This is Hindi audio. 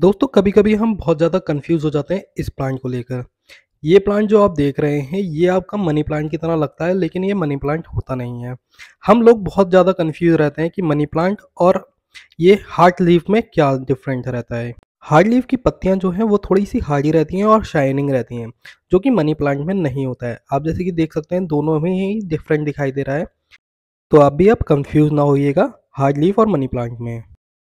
दोस्तों कभी कभी हम बहुत ज़्यादा कंफ्यूज हो जाते हैं इस प्लांट को लेकर ये प्लांट जो आप देख रहे हैं ये आपका मनी प्लांट की तरह लगता है लेकिन ये मनी प्लांट होता नहीं है हम लोग बहुत ज़्यादा कंफ्यूज रहते हैं कि मनी प्लांट और ये हार्ट लीफ में क्या डिफरेंट रहता है हार्ड लीफ की पत्तियां जो हैं वो थोड़ी सी हार्डी रहती हैं और शाइनिंग रहती हैं जो कि मनी प्लांट में नहीं होता है आप जैसे कि देख सकते हैं दोनों में ही डिफरेंट दिखाई दे रहा है तो आप भी अब कंफ्यूज ना होइएगा हार्ड लीफ और मनी प्लांट में